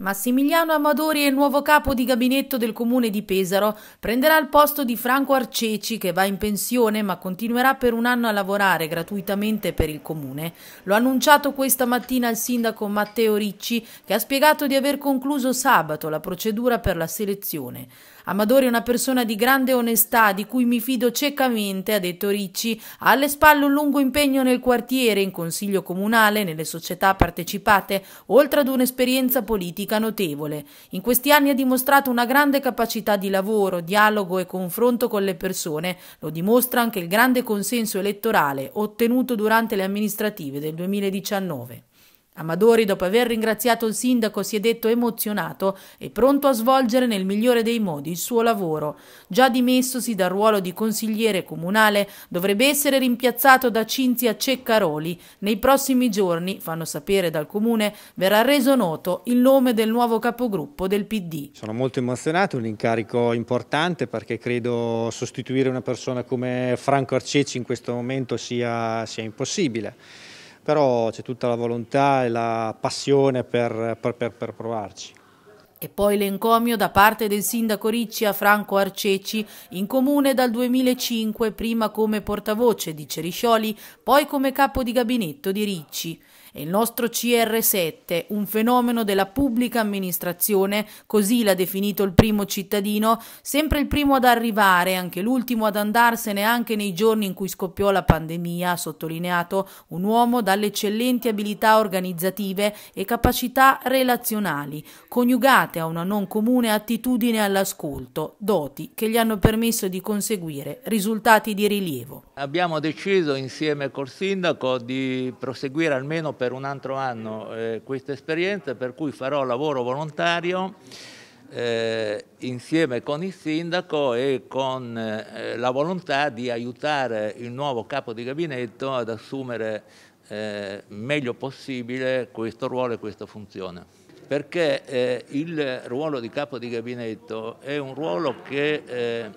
Massimiliano Amadori è il nuovo capo di gabinetto del comune di Pesaro. Prenderà il posto di Franco Arceci che va in pensione ma continuerà per un anno a lavorare gratuitamente per il comune. Lo ha annunciato questa mattina il sindaco Matteo Ricci che ha spiegato di aver concluso sabato la procedura per la selezione. Amadori è una persona di grande onestà di cui mi fido ciecamente, ha detto Ricci. Ha alle spalle un lungo impegno nel quartiere, in consiglio comunale, nelle società partecipate, oltre ad un'esperienza politica fatica notevole. In questi anni ha dimostrato una grande capacità di lavoro, dialogo e confronto con le persone, lo dimostra anche il grande consenso elettorale ottenuto durante le amministrative del 2019. Amadori, dopo aver ringraziato il sindaco, si è detto emozionato e pronto a svolgere nel migliore dei modi il suo lavoro. Già dimessosi dal ruolo di consigliere comunale, dovrebbe essere rimpiazzato da Cinzia Ceccaroli. Nei prossimi giorni, fanno sapere dal comune, verrà reso noto il nome del nuovo capogruppo del PD. Sono molto emozionato, un incarico importante perché credo sostituire una persona come Franco Arceci in questo momento sia, sia impossibile però c'è tutta la volontà e la passione per, per, per, per provarci. E poi l'encomio da parte del sindaco Ricci a Franco Arceci in comune dal 2005, prima come portavoce di Ceriscioli, poi come capo di gabinetto di Ricci. E il nostro CR7, un fenomeno della pubblica amministrazione, così l'ha definito il primo cittadino, sempre il primo ad arrivare, anche l'ultimo ad andarsene anche nei giorni in cui scoppiò la pandemia, ha sottolineato un uomo dalle eccellenti abilità organizzative e capacità relazionali, coniugato legate a una non comune attitudine all'ascolto, doti che gli hanno permesso di conseguire risultati di rilievo. Abbiamo deciso insieme col sindaco di proseguire almeno per un altro anno eh, questa esperienza, per cui farò lavoro volontario eh, insieme con il sindaco e con eh, la volontà di aiutare il nuovo capo di gabinetto ad assumere eh, meglio possibile questo ruolo e questa funzione perché eh, il ruolo di capo di gabinetto è un ruolo che eh,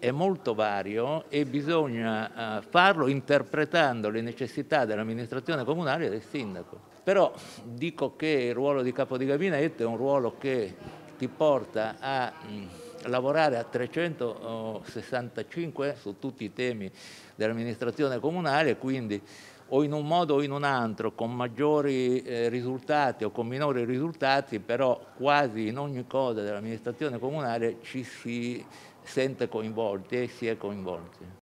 è molto vario e bisogna eh, farlo interpretando le necessità dell'amministrazione comunale e del sindaco. Però dico che il ruolo di capo di gabinetto è un ruolo che ti porta a mm, lavorare a 365 su tutti i temi dell'amministrazione comunale, quindi o in un modo o in un altro, con maggiori eh, risultati o con minori risultati, però quasi in ogni cosa dell'amministrazione comunale ci si sente coinvolti e si è coinvolti.